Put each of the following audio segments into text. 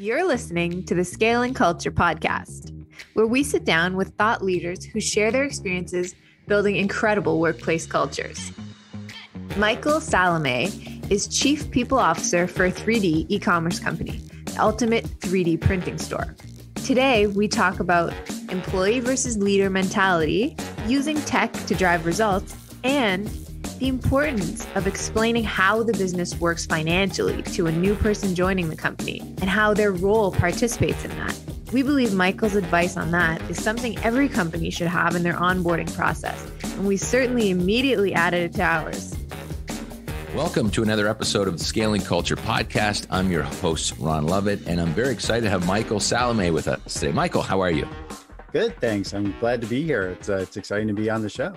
You're listening to the Scale and Culture podcast, where we sit down with thought leaders who share their experiences building incredible workplace cultures. Michael Salome is Chief People Officer for a 3D e commerce company, the ultimate 3D printing store. Today, we talk about employee versus leader mentality, using tech to drive results, and the importance of explaining how the business works financially to a new person joining the company and how their role participates in that. We believe Michael's advice on that is something every company should have in their onboarding process, and we certainly immediately added it to ours. Welcome to another episode of the Scaling Culture Podcast. I'm your host, Ron Lovett, and I'm very excited to have Michael Salome with us today. Michael, how are you? Good, thanks. I'm glad to be here. It's, uh, it's exciting to be on the show.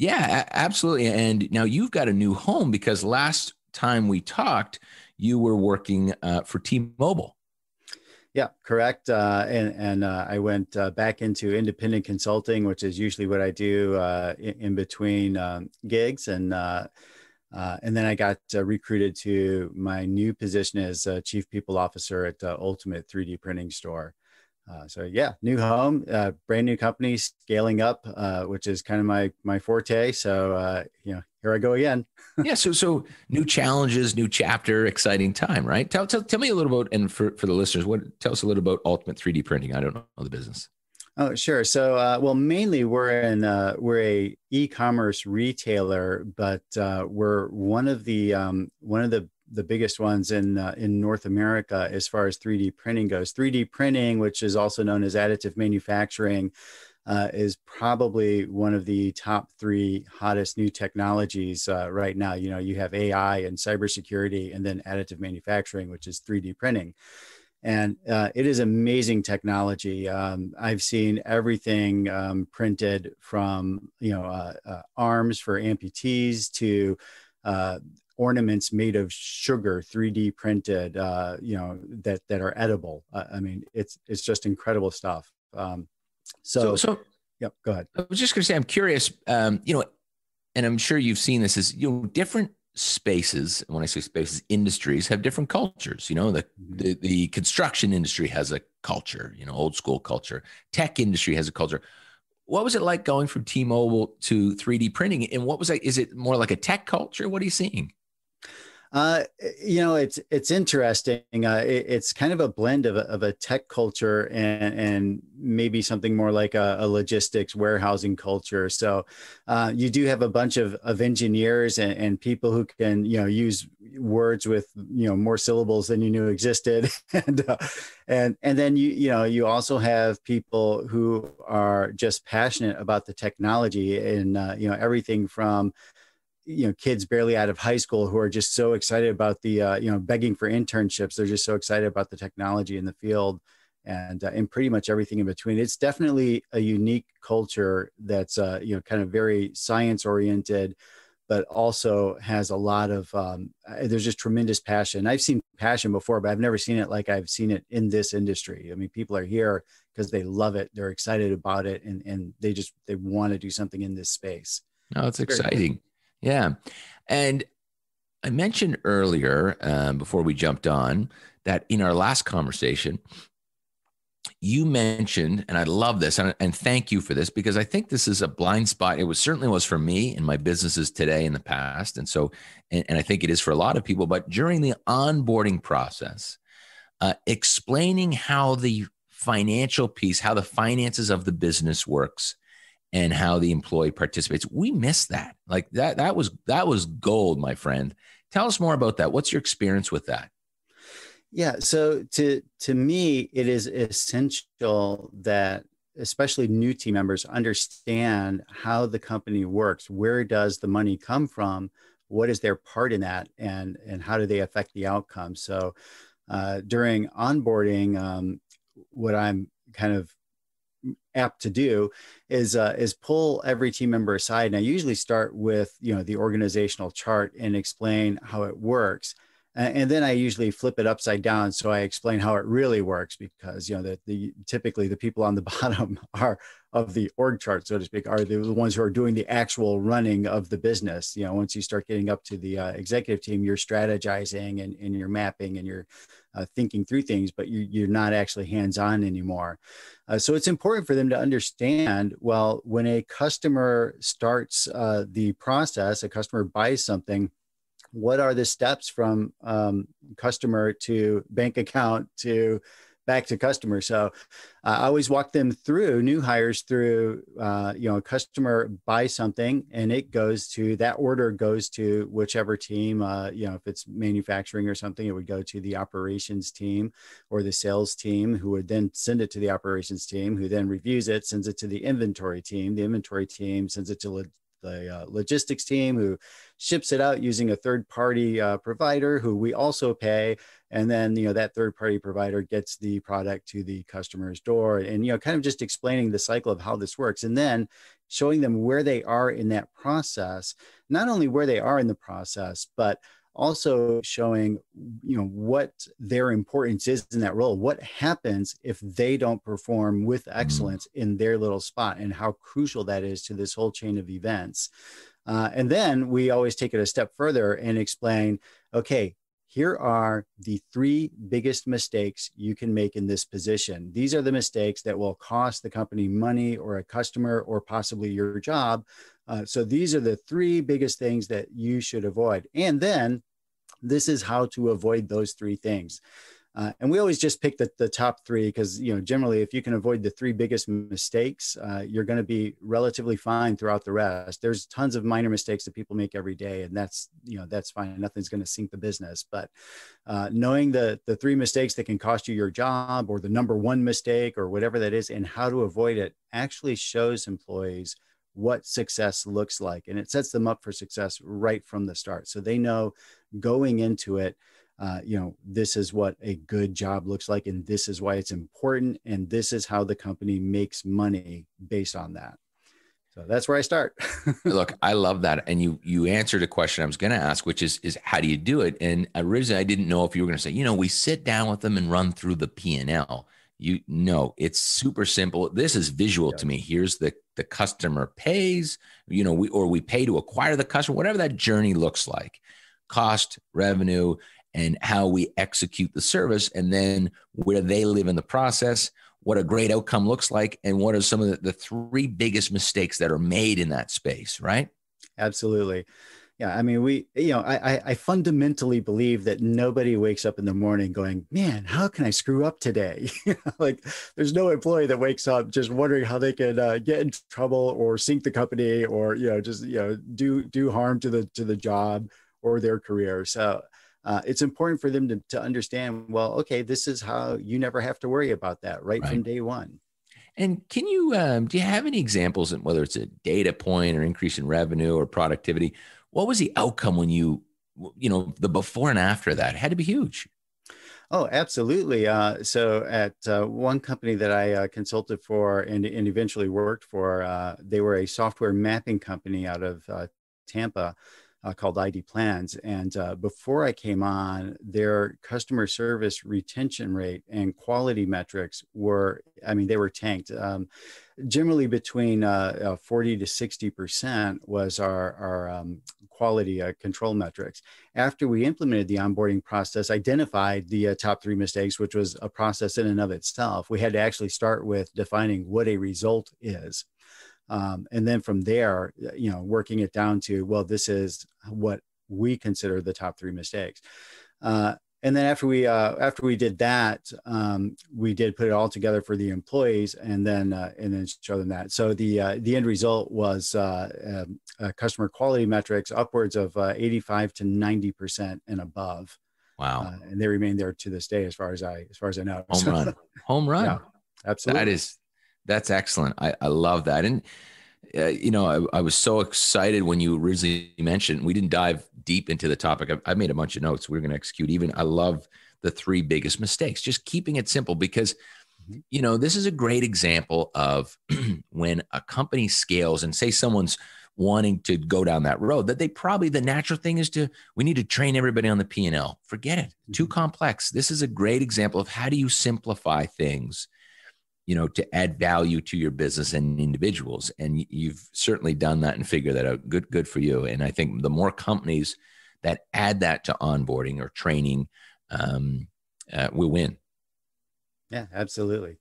Yeah, absolutely. And now you've got a new home because last time we talked, you were working uh, for T-Mobile. Yeah, correct. Uh, and and uh, I went uh, back into independent consulting, which is usually what I do uh, in, in, between um, gigs, and uh, and then I got recruited to my new position as chief people officer at Ultimate 3D Printing Store. Uh, so yeah, new home, uh, brand new company, scaling up, uh, which is kind of my my forte. So uh, you know, here I go again. yeah. So so new challenges, new chapter, exciting time, right? Tell tell, tell me a little about and for, for the listeners, what tell us a little about Ultimate 3D Printing. I don't know the business. Oh sure. So uh, well, mainly we're in we're a e-commerce retailer, but we're one of the um, one of the the biggest ones in uh, in North America as far as 3D printing goes. 3D printing, which is also known as additive manufacturing, uh, is probably one of the top three hottest new technologies uh, right now. You know, you have AI and cybersecurity, and then additive manufacturing, which is 3D printing. And uh, it is amazing technology. Um, I've seen everything um, printed from you know uh, uh, arms for amputees to uh, ornaments made of sugar 3d printed uh, you know that that are edible uh, i mean it's it's just incredible stuff um, so, so so, yep go ahead i was just going to say i'm curious um, you know and i'm sure you've seen this is you know different spaces when i say spaces industries have different cultures you know the, mm-hmm. the the construction industry has a culture you know old school culture tech industry has a culture what was it like going from T-Mobile to 3D printing? And what was that? Is it more like a tech culture? What are you seeing? Uh, you know, it's it's interesting. Uh, it, it's kind of a blend of a, of a tech culture and, and maybe something more like a, a logistics warehousing culture. So uh, you do have a bunch of, of engineers and, and, people who can you know use words with you know more syllables than you knew existed, and uh, and and then you you know you also have people who are just passionate about the technology and uh, you know everything from you know kids barely out of high school who are just so excited about the uh, you know begging for internships they're just so excited about the technology in the field and uh, and pretty much everything in between it's definitely a unique culture that's uh, you know kind of very science oriented but also has a lot of um, there's just tremendous passion i've seen passion before but i've never seen it like i've seen it in this industry i mean people are here because they love it they're excited about it and and they just they want to do something in this space no it's, it's exciting yeah. And I mentioned earlier, um, before we jumped on, that in our last conversation, you mentioned, and I love this, and, and thank you for this because I think this is a blind spot. It was certainly was for me and my businesses today in the past, and so, and, and I think it is for a lot of people. But during the onboarding process, uh, explaining how the financial piece, how the finances of the business works, and how the employee participates. We miss that. Like that that was that was gold, my friend. Tell us more about that. What's your experience with that? Yeah, so to to me it is essential that especially new team members understand how the company works. Where does the money come from? What is their part in that and and how do they affect the outcome? So uh, during onboarding, um, what I'm kind of apt to do is uh, is pull every team member aside and i usually start with you know the organizational chart and explain how it works and then i usually flip it upside down so i explain how it really works because you know that the typically the people on the bottom are of the org chart so to speak are the ones who are doing the actual running of the business you know once you start getting up to the uh, executive team you're strategizing and, and you're mapping and you're uh, thinking through things, but you, you're not actually hands on anymore. Uh, so it's important for them to understand well, when a customer starts uh, the process, a customer buys something, what are the steps from um, customer to bank account to back to customers, So uh, I always walk them through new hires through, uh, you know, a customer buys something and it goes to that order goes to whichever team, uh, you know, if it's manufacturing or something, it would go to the operations team or the sales team who would then send it to the operations team who then reviews it, sends it to the inventory team. The inventory team sends it to the uh, logistics team who ships it out using a third party uh, provider who we also pay. And then, you know, that third party provider gets the product to the customer's door and, you know, kind of just explaining the cycle of how this works. And then showing them where they are in that process, not only where they are in the process, but also showing you know what their importance is in that role what happens if they don't perform with mm. excellence mm-hmm. in their little spot and how crucial that is to this whole chain of events uh, and then we always take it a step further and explain okay here are the three biggest mistakes you can make in this position. These are the mistakes that will cost the company money or a customer or possibly your job. Uh, so these are the three biggest things that you should avoid. And then this is how to avoid those three things. Uh, and we always just pick the, the top three because you know generally if you can avoid the three biggest mistakes uh, you're going to be relatively fine throughout the rest there's tons of minor mistakes that people make every day and that's you know that's fine nothing's going to sink the business but uh, knowing the the three mistakes that can cost you your job or the number one mistake or whatever that is and how to avoid it actually shows employees what success looks like and it sets them up for success right from the start so they know going into it uh, you know, this is what a good job looks like, and this is why it's important, and this is how the company makes money based on that. So that's where I start. Look, I love that, and you you answered a question I was going to ask, which is is how do you do it? And originally, I didn't know if you were going to say, you know, we sit down with them and run through the P and L. You know, it's super simple. This is visual yeah. to me. Here's the the customer pays, you know, we or we pay to acquire the customer, whatever that journey looks like, cost, revenue, and how we execute the service, and then where they live in the process, what a great outcome looks like, and what are some of the, the three biggest mistakes that are made in that space, right? Absolutely. Yeah, I mean, we, you know, I, I fundamentally believe that nobody wakes up in the morning going, "Man, how can I screw up today?" like, there's no employee that wakes up just wondering how they could uh, get in trouble or sink the company or you know just you know do do harm to the to the job or their career. So uh, it's important for them to, to understand well okay this is how you never have to worry about that right, right. from day one and can you um, do you have any examples and whether it's a data point or increase in revenue or productivity what was the outcome when you you know the before and after that it had to be huge Oh, absolutely. Uh, so, at uh, one company that I uh, consulted for and, and, eventually worked for, uh, they were a software mapping company out of uh, Tampa uh, called ID Plans. And uh, before I came on, their customer service retention rate and quality metrics were, I mean, they were tanked. Um, generally, between uh, uh 40 to 60% was our, our um, quality uh, control metrics. After we implemented the onboarding process, identified the uh, top three mistakes, which was a process in and of itself, we had to actually start with defining what a result is. Um, and then from there, you know, working it down to, well, this is what we consider the top three mistakes. Uh, and then after we uh, after we did that, um, we did put it all together for the employees, and then uh, and then show them that. So the uh, the end result was uh, um, uh, customer quality metrics upwards of uh, eighty five to ninety percent and above. Wow! and they remain there to this day, as far as I as far as I know. Home run, home run. Yeah, absolutely. That is that's excellent. I, I love that. And, uh, you know, I, I, was so excited when you originally mentioned, we didn't dive deep into the topic. I, I made a bunch of notes. We are going to execute even. I love the three biggest mistakes, just keeping it simple because, mm-hmm. you know, this is a great example of when a company scales and say someone's wanting to go down that road that they probably the natural thing is to we need to train everybody on the P&L. Forget it. Too mm-hmm. complex. This is a great example of how do you simplify things you know to add value to your business and individuals and you've certainly done that and figured that out good good for you and i think the more companies that add that to onboarding or training um, uh, will win yeah absolutely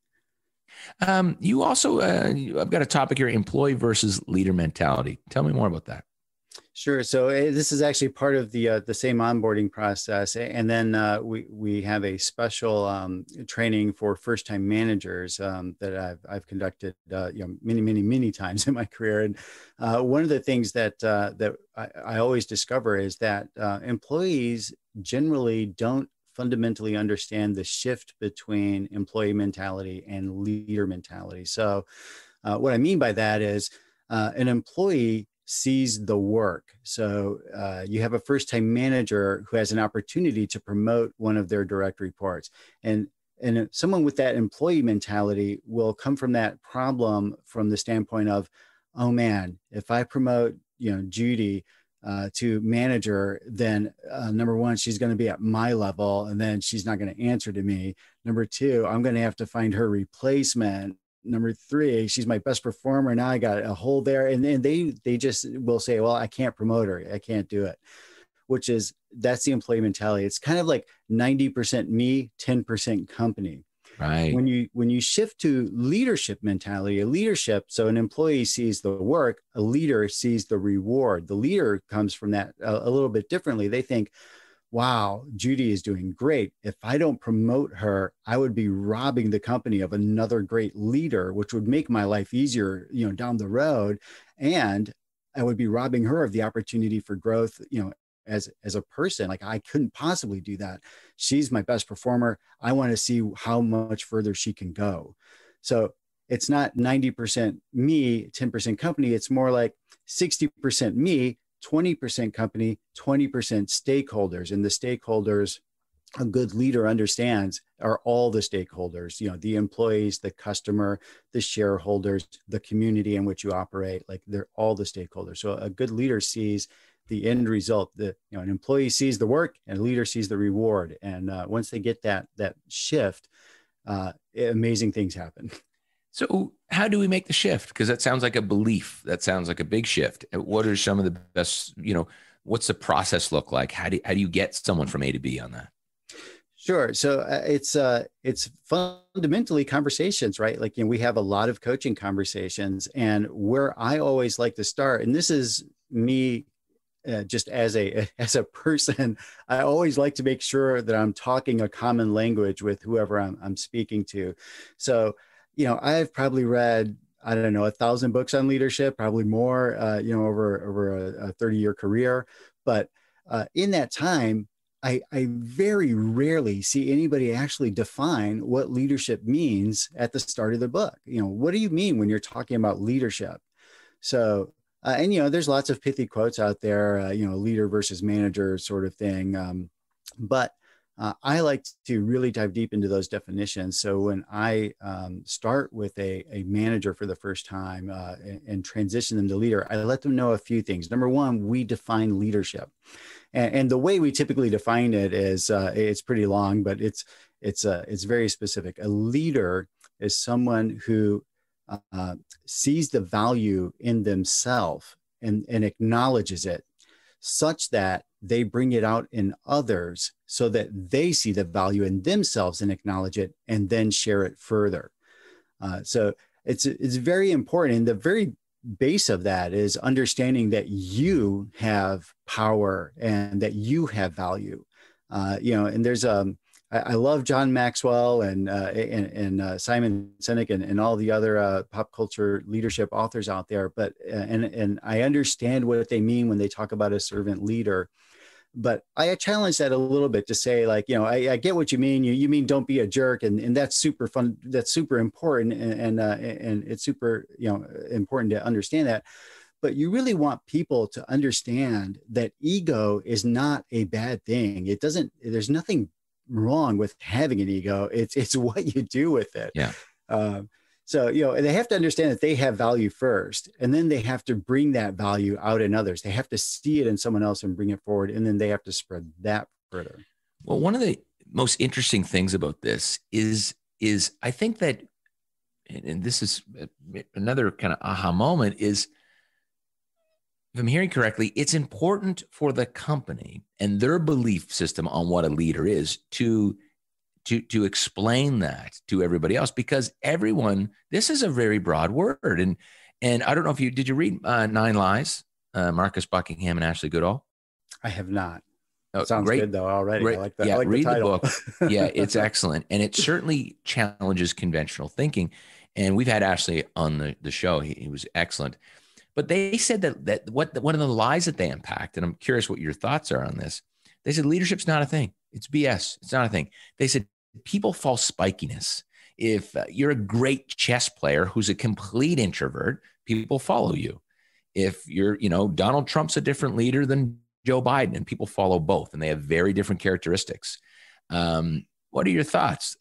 um, you also uh, i've got a topic here employee versus leader mentality tell me more about that Sure. So eh, this is actually part of the uh, the same onboarding process, and then uh, we we have a special um, training for first time managers um, that I've I've conducted uh, you know many many many times in my career, and uh, one of the things that uh, that I, I, always discover is that employees generally don't fundamentally understand the shift between employee mentality and leader mentality. So, what I mean by that is. an employee sees the work. So uh, you have a first time manager who has an opportunity to promote one of their direct reports. And, and someone with that employee mentality will come from that problem from the standpoint of, oh man, if I promote, you know, Judy uh, to manager, then uh, number one, she's going to be at my level and then she's not going to answer to me. Number two, I'm going to have to find her replacement number three, she's my best performer. Now I got a hole there. And then they, they just will say, well, I can't promote her. I can't do it, which is, that's the employee mentality. It's kind of like 90% me, 10% company. Right. When you, when you shift to leadership mentality, a leadership, so an employee sees the work, a leader sees the reward. The leader comes from that a, a little bit differently. They think, wow, Judy is doing great. If I don't promote her, I would be robbing the company of another great leader, which would make my life easier, you know, down the road. And I would be robbing her of the opportunity for growth, you know, as as a person. Like I couldn't possibly do that. She's my best performer. I want to see how much further she can go. So it's not 90% me, 10% company. It's more like 60% me, 20% company, 20% stakeholders. And the stakeholders a good leader understands are all the stakeholders you know the employees the customer the shareholders the community in which you operate like they're all the stakeholders so a good leader sees the end result the you know an employee sees the work and a leader sees the reward and uh, once they get that that shift uh, amazing things happen so how do we make the shift? Because that sounds like a belief. That sounds like a big shift. Uh, what are some of the best, you know, what's the process look like? How do, how do you get someone from A to B on that? Sure. So uh, it's uh, it's fundamentally conversations, right? Like, you know, we have a lot of coaching conversations, and where I always like to start, and this is me, uh, just as a as a person, I always like to make sure that I'm talking a common language with whoever I'm, I'm speaking to. So you know, I've probably read I don't know a thousand books on leadership, probably more. Uh, you know, over over a, a thirty year career, but uh, in that time, I, I, very rarely see anybody actually define what leadership means at the start of the book. You know, what do you mean when you're talking about leadership? So, uh, and you know, there's lots of pithy quotes out there, uh, you know, leader versus manager sort of thing. Um, but uh, I like to really dive deep into those definitions. So when I um, start with a, a manager for the first time uh, and, and, transition them to leader, I let them know a few things. Number one, we define leadership, and, and the way we typically define it is uh, it's pretty long, but it's it's a uh, it's very specific. A leader is someone who uh, sees the value in themselves and, and acknowledges it, such that they bring it out in others so that they see the value in themselves and acknowledge it and then share it further. Uh, so it's it's very important. And the very base of that is understanding that you have power and that you have value. Uh, you know, and there's um, I, I love John Maxwell and uh, and, and uh, Simon Sinek and, and all the other uh, pop culture leadership authors out there. But uh, and and I understand what they mean when they talk about a servant leader but I challenge that a little bit to say, like, you know, I, I, get what you mean. You, you mean don't be a jerk, and, and that's super fun. That's super important, and and, uh, and it's super you know important to understand that. But you really want people to understand that ego is not a bad thing. It doesn't. There's nothing wrong with having an ego. It's it's what you do with it. Yeah. Um, so, you know, they have to understand that they have value first, and then they have to bring that value out in others. They have to see it in someone else and bring it forward, and then they have to spread that further. Well, one of the most interesting things about this is is I think that and this is another kind of aha moment is if I'm hearing correctly, it's important for the company and their belief system on what a leader is to to to explain that to everybody else because everyone this is a very broad word and and I don't know if you did you read uh, Nine Lies, uh, Marcus Buckingham and Ashley Goodall. I have not. Oh, Sounds great. good though already. Great. I like that. Yeah, like read the, the book. yeah, it's excellent, and it certainly challenges conventional thinking. And we've had Ashley on the, the show. He, he was excellent. But they said that that what one of the lies that they unpacked, and I'm curious what your thoughts are on this. They said leadership's not a thing. It's BS. It's not a thing. They said people fall spikiness. If uh, you're a great chess player who's a complete introvert, people follow you. If you're, you know, Donald Trump's a different leader than Joe Biden, and people follow both, and they have very different characteristics. Um, what are your thoughts?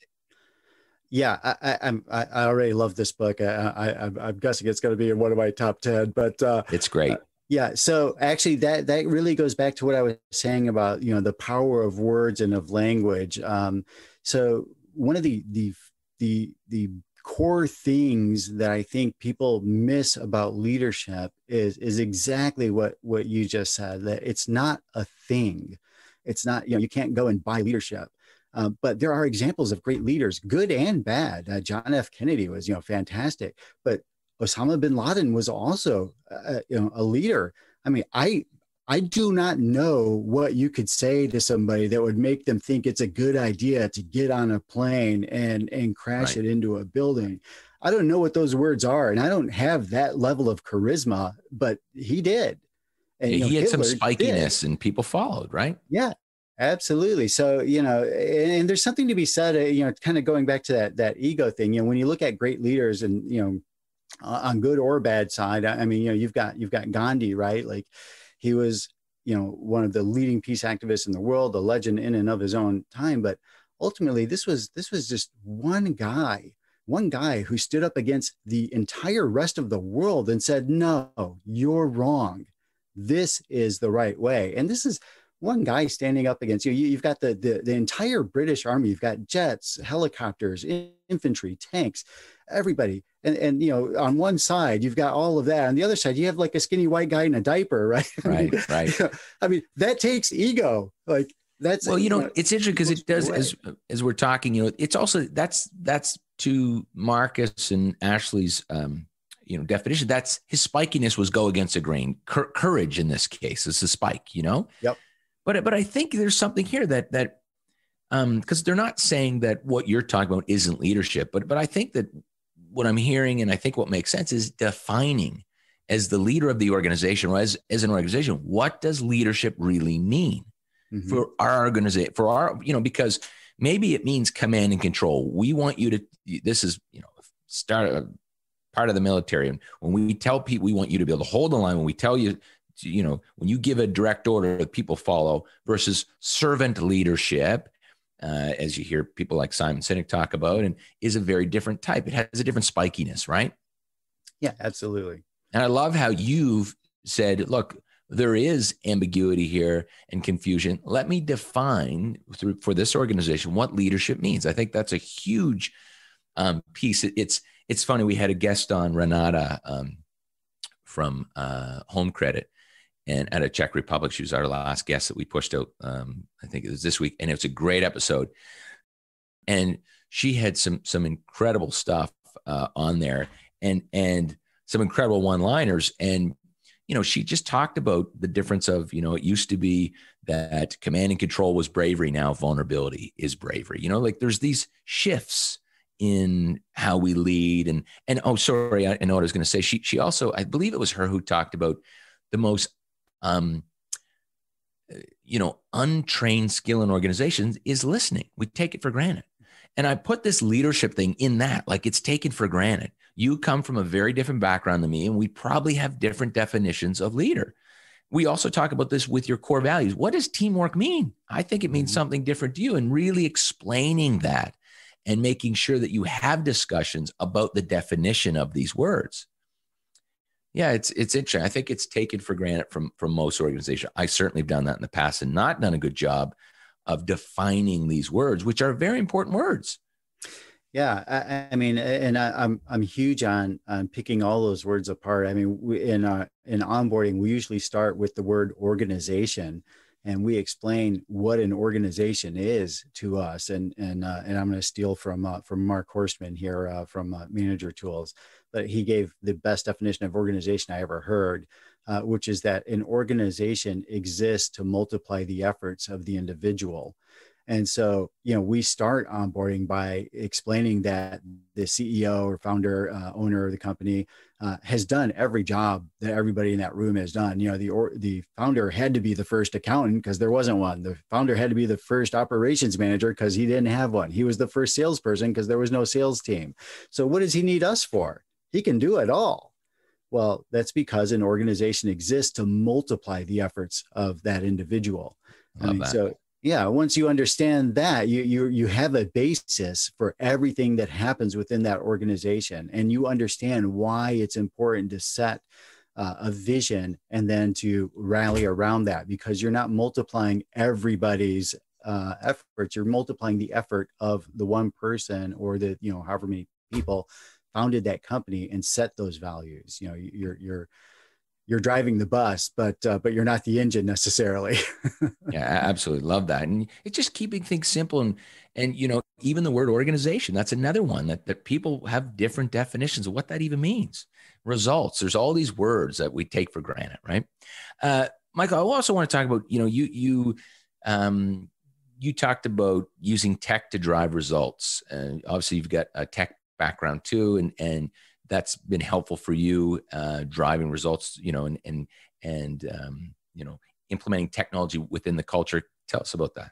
Yeah, I, I'm. I, already love this book. I, I, am guessing it's going to be in one of my top ten. But uh, it's great. Uh, yeah. So actually, that that really goes back to what I was saying about you know the power of words and of language. Um, so one of the the the the core things that I think people miss about leadership is is exactly what what you just said that it's not a thing. It's not you know you can't go and buy leadership. Uh, but there are examples of great leaders, good and bad. Uh, John F. Kennedy was, you know, fantastic. But Osama bin Laden was also, uh, uh you know, a leader. I mean, I I do not know what you could say to somebody that would make them think it's a good idea to get on a plane and and crash right. it into a building. I don't know what those words are, and I don't have that level of charisma, but he did. And, yeah, you know, he had Hitler some spikiness, did. and people followed, right? Yeah, absolutely. So you know, and, and there's something to be said. Uh, you know, kind of going back to that that ego thing. You know, when you look at great leaders, and you know, uh, on good or bad side, I, I mean, you know, you've got you've got Gandhi, right? Like he was, you know, one of the leading peace activists in the world, a legend in and of his own time. But ultimately, this was this was just one guy, one guy who stood up against the entire rest of the world and said, "No, you're wrong. This is the right way." And this is one guy standing up against you. you have got the, the, the entire British army. You've got jets, helicopters, infantry, tanks, everybody and and you know on one side you've got all of that on the other side you have like a skinny white guy in a diaper right right I mean, right i mean that takes ego like that's well you know it's interesting because it does as as we're talking you know it's also that's that's to marcus and ashley's um you know definition that's his spikiness was go against the grain Cur- courage in this case is a spike you know yep but but i think there's something here that that um because they're not saying that what you're talking about isn't leadership but but i think that what I'm hearing, and I think what makes sense is defining as the leader of the organization or as, as an organization, what does leadership really mean mm-hmm. for our organization, for our, you know, because maybe it means command and control. We want you to, this is, you know, start a uh, part of the military. And when we tell people, we want you to be able to hold the line. When we tell you, you know, when you give a direct order, people follow versus servant leadership uh, as you hear people like Simon Sinek talk about, and is a very different type. It has a different spikiness, right? Yeah, absolutely. And I love how you've said, look, there is ambiguity here and confusion. Let me define through, for this organization what leadership means. I think that's a huge um, piece. It's it's funny. We had a guest on Renata um, from uh, Home Credit, and at a Czech Republic. She was our last guest that we pushed out. Um, I think it was this week, and it was a great episode. And she had some some incredible stuff uh, on there, and and some incredible one liners. And you know, she just talked about the difference of you know it used to be that command and control was bravery, now vulnerability is bravery. You know, like there's these shifts in how we lead and and oh sorry i, I know what i was going to say she she also i believe it was her who talked about the most um, you know, untrained skill in organizations is listening. We take it for granted. And I put this leadership thing in that, like it's taken for granted. You come from a very different background than me, and we probably have different definitions of leader. We also talk about this with your core values. What does teamwork mean? I think it means mm-hmm. something different to you, and really explaining that and making sure that you have discussions about the definition of these words. Yeah, it's it's interesting. I think it's taken for granted from from most organizations. I certainly have done that in the past and not done a good job of defining these words, which are very important words. Yeah, I, I mean, and I, am I'm, I'm huge on on picking all those words apart. I mean, we, in uh, in onboarding, we usually start with the word organization, and we explain what an organization is to us. And and uh, and I'm going to steal from uh, from Mark Horstman here uh, from uh, Manager Tools, but he gave the best definition of organization I ever heard, uh, which is that an organization exists to multiply the efforts of the individual. And so, you know, we start onboarding by explaining that the CEO or founder, uh, owner of the company uh, has done every job that everybody in that room has done. You know, the or, the founder had to be the first accountant because there wasn't one. The founder had to be the first operations manager because he didn't have one. He was the first salesperson because there was no sales team. So, what does he need us for? He can do it all. Well, that's because an organization exists to multiply the efforts of that individual. I mean, so yeah once you understand that you you you have a basis for everything that happens within that organization and you understand why it's important to set uh, a vision and then to rally around that because you're not multiplying everybody's uh, efforts you're multiplying the effort of the one person or the you know however many people founded that company and set those values you know you're you're you're driving the bus, but uh, but you're not the engine necessarily. yeah, I absolutely love that, and it's just keeping things simple and and you know even the word organization that's another one that that people have different definitions of what that even means. Results. There's all these words that we take for granted, right? Uh, Michael, I also want to talk about you know you you um, you talked about using tech to drive results, uh, obviously you've got a tech background too, and and that's been helpful for you uh, driving results you know and and and um, you know implementing technology within the culture tell us about that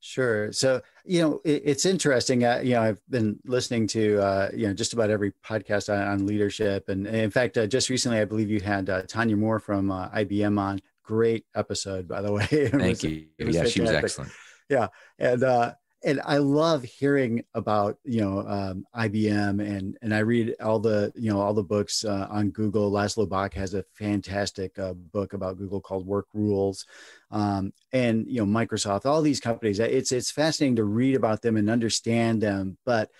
sure so you know it, it's interesting uh, you know i've been listening to uh, you know just about every podcast on, on leadership and, in fact uh, just recently i believe you had uh, tanya moore from uh, ibm on great episode by the way thank was, you yeah fantastic. she was excellent yeah and uh and I love hearing about you know um, IBM and and I read all the you know all the books uh, on Google. Laszlo Bach has a fantastic uh, book about Google called Work Rules, um, and you know Microsoft. All these companies. Uh, it's it's fascinating to read about them and understand them, but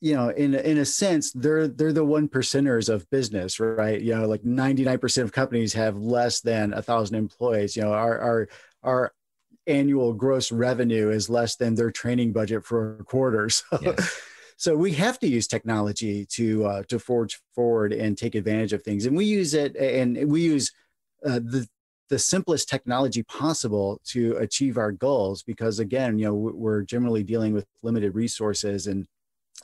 you know in in a sense they're they're the one percenters of business right you know like 99% of companies have less than a thousand employees you know our our our annual gross revenue is less than their training budget for a quarter. So, yes. so we have to use technology to uh, to forge forward and take advantage of things. And we use it, and we use uh, the the simplest technology possible to achieve our goals. Because again, you know, we're generally dealing with limited resources and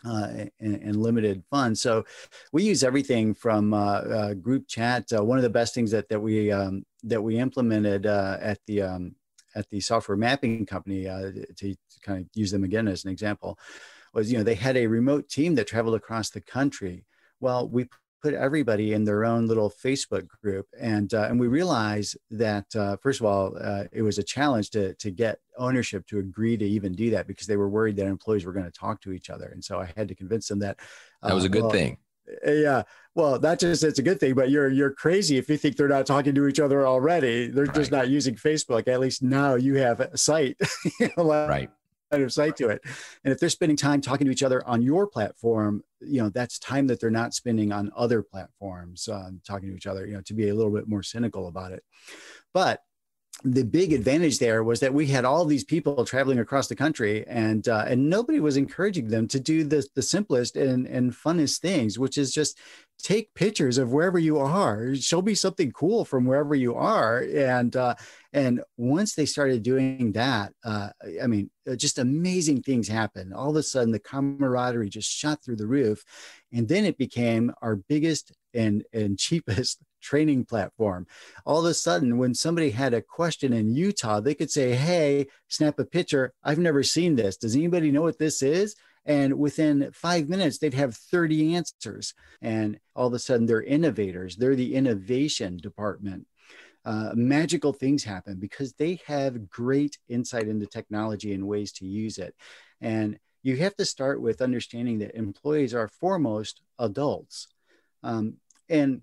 uh, and, and, limited funds. So we use everything from uh, uh, group chat. Uh, one of the best things that that we um, that we implemented uh, at the um, at the software mapping company uh, to, to kind of use them again as an example was you know they had a remote team that traveled across the country well we put everybody in their own little facebook group and uh, and we realized that uh, first of all uh, it was a challenge to to get ownership to agree to even do that because they were worried that employees were going to talk to each other and so i had to convince them that that was uh, a good well, thing Eh, yeah well that just it's a good thing but you're you're crazy if you think they're not talking to each other already they're right. just not using facebook at least now you have a site right line of sight to it. And if they're spending time talking to each other on your platform, you know, that's time that they're not spending on other platforms um, talking to each other, you know, to be a little bit more cynical about it. But the big advantage there was that we had all these people traveling across the country and uh, and nobody was encouraging them to do the, the simplest and, and funnest things which is just take pictures of wherever you are show me something cool from wherever you are and uh, and once they started doing that uh, i mean uh, just amazing things happened all of a sudden the camaraderie just shot through the roof and then it became our biggest and and cheapest training platform. All of a sudden, when somebody had a question in Utah, they could say, Hey, snap a picture. I've never seen this. Does anybody know what this is? And within five minutes, they'd have 30 answers. And all of a sudden, they're innovators, they're the innovation department. Uh, magical things happen because they have great insight into technology and ways to use it. And you have to start with understanding that employees are foremost adults. Um, and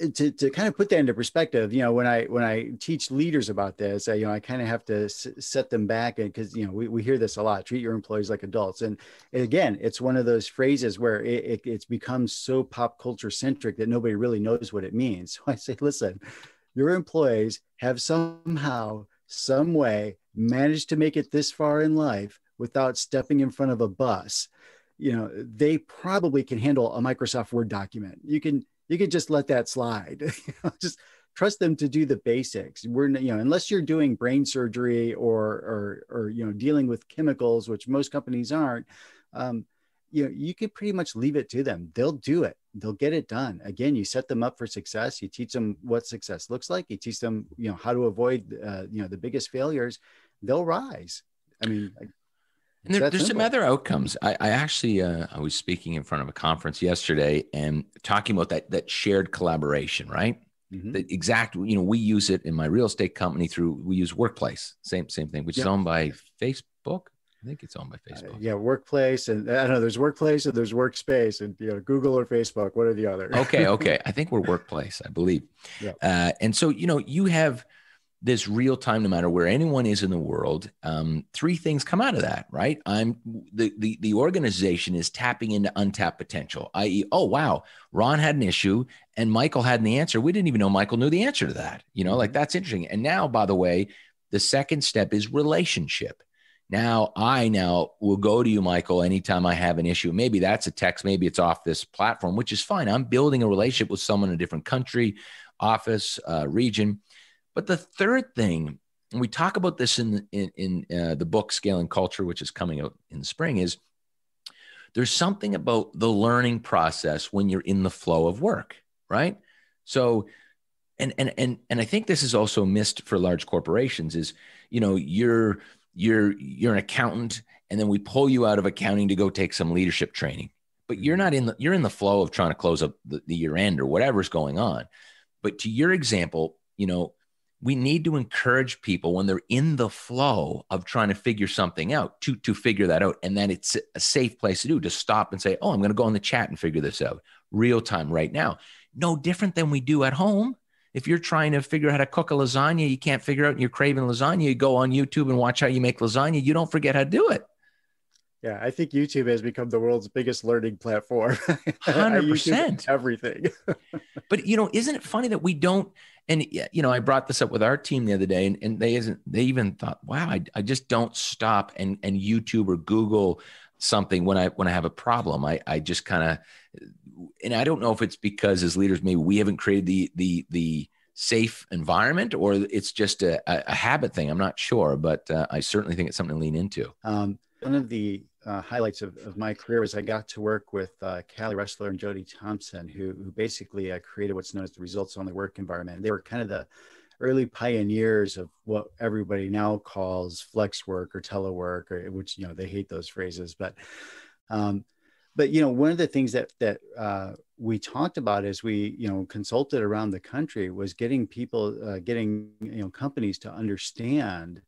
Eh, to, to kind of put that into perspective, you know, when I when I teach leaders about this, I, you know, I kind of have to s- set them back, and because you know we, we hear this a lot: treat your employees like adults. And, again, it's one of those phrases where it, it, it's become so pop culture centric that nobody really knows what it means. So I say, listen, your employees have somehow, some way, managed to make it this far in life without stepping in front of a bus. You know, they probably can handle a Microsoft Word document. You can you could just let that slide. just trust them to do the basics. We're you know unless you're doing brain surgery or or or you know dealing with chemicals, which most companies aren't. Um, you know, you could pretty much leave it to them. They'll do it. They'll get it done. Again, you set them up for success. You teach them what success looks like. You teach them, you know, how to avoid, uh, you know, the biggest failures. They'll rise. I mean, and there, there's simple. some other outcomes. I, I actually uh, I was speaking in front of a conference yesterday and talking about that that shared collaboration, right? Mm-hmm. The exact, you know, we use it in my real estate company through we use Workplace, same same thing, which yep. is owned by Facebook. I think it's owned by uh, Facebook. Uh, yeah, Workplace, and I don't know. There's Workplace and there's Workspace, and you know, Google or Facebook. What are the other? okay, okay. I think we're Workplace, I believe. Yeah. Uh, and so you know, you have this real time, no matter where anyone is in the world, um, three things come out of that, right? I'm the, the the organization is tapping into untapped potential, i.e., oh wow, Ron had an issue and Michael had an answer. We didn't even know Michael knew the answer to that. You know, like mm-hmm. that's interesting. And now, by the way, the second step is relationship. Now I now will go to you, Michael, anytime I have an issue. Maybe that's a text, maybe it's off this platform, which is fine. I'm building a relationship with someone in a different country, office, uh, region but the third thing, and we talk about this in in, in uh, the book Scaling Culture, which is coming out in the spring, is there's something about the learning process when you're in the flow of work, right? So and and and and I think this is also missed for large corporations is you know you're you're you're an accountant and then we pull you out of accounting to go take some leadership training but you're not in the you're in the flow of trying to close up the, the year end or whatever's going on but to your example you know we need to encourage people when they're in the flow of trying to figure something out to to figure that out and then it's a safe place to do to stop and say oh i'm going to go in the chat and figure this out real time right now no different than we do at home if you're trying to figure out how to cook a lasagna you can't figure out and you're craving lasagna you go on youtube and watch how you make lasagna you don't forget how to do it yeah, I think YouTube has become the world's biggest learning platform. 100%. everything. but you know, isn't it funny that we don't and you know, I brought this up with our team the other day, and, and they isn't they even thought, wow, I, I just don't stop and and YouTube or Google something when I when I have a problem. I I just kind of and I don't know if it's because as leaders maybe we haven't created the the the safe environment or it's just a, a habit thing. I'm not sure, but uh, I certainly think it's something to lean into. Um, one of the uh, highlights of, of, my career was I got to work with uh, Callie Wrestler and Jody Thompson, who, who basically uh, created what's known as the results only work environment. They were kind of the early pioneers of what everybody now calls flex work or telework, or, which you know they hate those phrases, but. Um, but you know, one of the things that that uh, we talked about as we you know consulted around the country was getting people, uh, getting you know companies to understand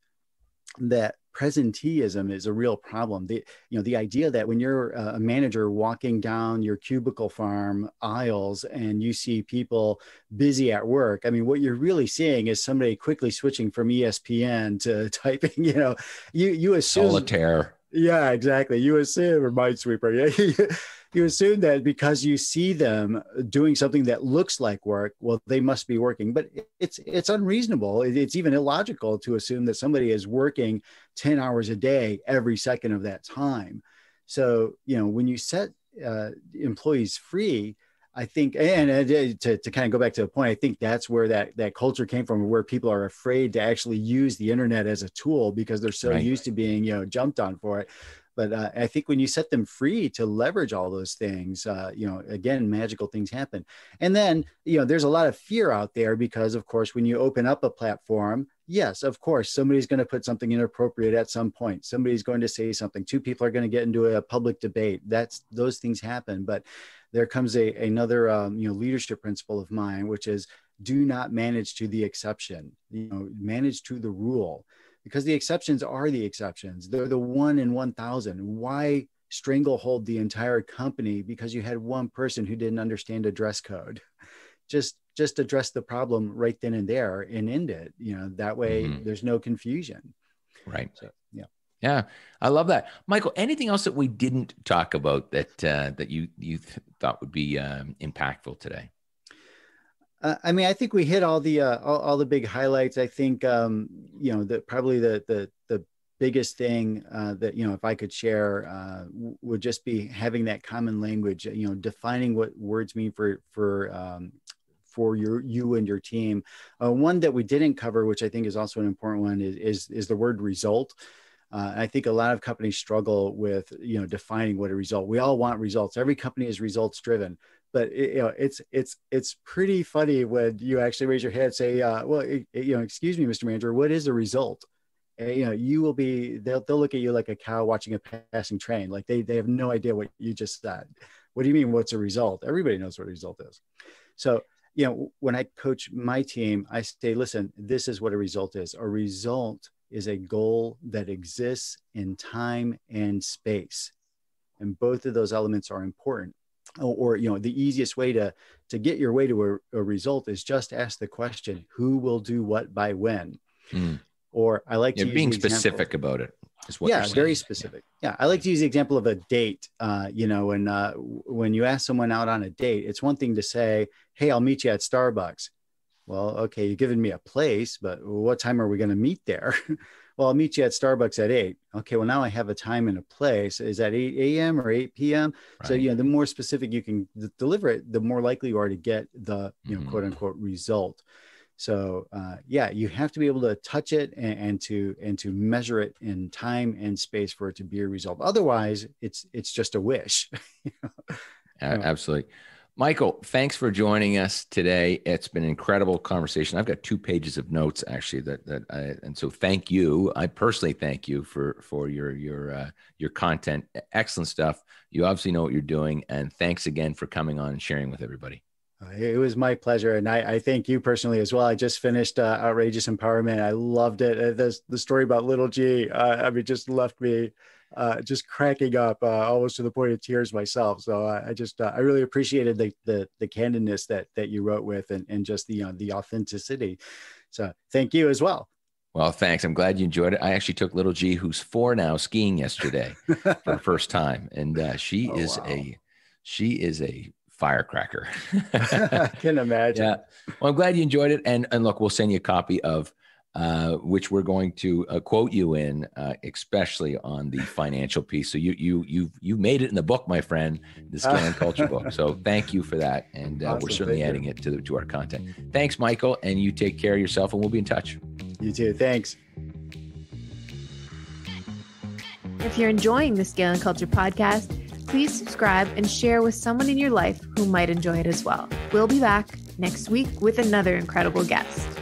that presenteeism is a real problem. The you know the idea that when you're uh, a manager walking down your cubicle farm aisles and you see people busy at work, I mean, what you're really seeing is somebody quickly switching from ESPN to typing. You know, you you assume solitaire. Yeah, exactly. You assume, or Minesweeper. Yeah, you assume that because you see them doing something that looks like work, well, they must be working. But it's it's unreasonable. It's even illogical to assume that somebody is working ten hours a day every second of that time. So you know, when you set uh, employees free, I think, and uh, to, to kind of go back to the point, I think that's where that that culture came from, where people are afraid to actually use the internet as a tool because they're so right. used to being, you know, jumped on for it. But uh, I think when you set them free to leverage all those things, uh, you know, again, magical things happen. And then, you know, there's a lot of fear out there because, of course, when you open up a platform, yes, of course, somebody's going to put something inappropriate at some point. Somebody's going to say something. Two people are going to get into a public debate. That's those things happen, but there comes a another um, you know leadership principle of mine, which is do not manage to the exception. You know, manage to the rule, because the exceptions are the exceptions. They're the one in one thousand. Why stranglehold the entire company because you had one person who didn't understand a dress code? Just just address the problem right then and there and end it. You know that way mm-hmm. there's no confusion. Right. So, yeah. Yeah, I love that, Michael. Anything else that we didn't talk about that uh, that you you th- thought would be um, impactful today? Uh, I mean, I think we hit all the uh, all, all, the big highlights. I think um, you know that probably the the the biggest thing uh, that you know if I could share uh, would just be having that common language. You know, defining what words mean for for um, for your you and your team. Uh, one that we didn't cover, which I think is also an important one, is is, is the word result. Uh, I think a lot of companies struggle with you know defining what a result. We all want results. Every company is results driven, but it, you know it's it's it's pretty funny when you actually raise your hand say, uh, "Well, it, you know, excuse me, Mr. Manager, what is a result?" And, you know, you will be they'll they'll look at you like a cow watching a passing train. Like they they have no idea what you just said. What do you mean? What's a result? Everybody knows what a result is. So you know when I coach my team, I say, "Listen, this is what a result is. A result." is a goal that exists in time and space. And both of those elements are important. Or, you know, the easiest way to, to get your way to a, a result is just ask the question, who will do what by when? Mm. Or I like yeah, to being specific about it yeah very specific yeah. yeah. i like to use the example of a date uh, you know when uh, when you ask someone out on a date it's one thing to say hey i'll meet you at starbucks well, okay, you've given me a place, but what time are we going to meet there? well, I'll meet you at Starbucks at eight. Okay, well, now I have a time and a place. Is that 8 a.m. or 8 p.m.? Right. So, you know, the more specific you can d- deliver it, the more likely you are to get the, you know, mm-hmm. quote unquote result. So, uh, yeah, you have to be able to touch it and, and to and to measure it in time and space for it to be a result. Otherwise, it's it's just a wish. you know? Absolutely. Michael, thanks for joining us today. It's been an incredible conversation. I've got two pages of notes actually that that I and so thank you. I personally thank you for for your your uh, your content. Excellent stuff. You obviously know what you're doing, and thanks again for coming on and sharing with everybody. Uh, it was my pleasure, and I, I thank you personally as well. I just finished uh, Outrageous Empowerment. I loved it. Uh, the, the story about Little G, uh, I mean, just left me uh, just cracking up uh, almost to the point of tears myself. So uh, I just uh, I really appreciated the, the the candidness that that you wrote with and and just the uh, the authenticity. So thank you as well. Well, thanks. I'm glad you enjoyed it. I actually took little G, who's four now, skiing yesterday for the first time, and she oh, is wow. a she is a firecracker. I can imagine. Yeah. Well, I'm glad you enjoyed it, and and look, we'll send you a copy of uh, which we're going to uh, quote you in, uh, especially on the financial piece. So you you you you made it in the book, my friend, the Skill and Culture book. So thank you for that, and uh, awesome. we're certainly thank adding you. it to the, to our content. Thanks, Michael, and you take care of yourself, and we'll be in touch. You too. Thanks. If you're enjoying the Scale and Culture podcast, please subscribe and share with someone in your life who might enjoy it as well. We'll be back next week with another incredible guest.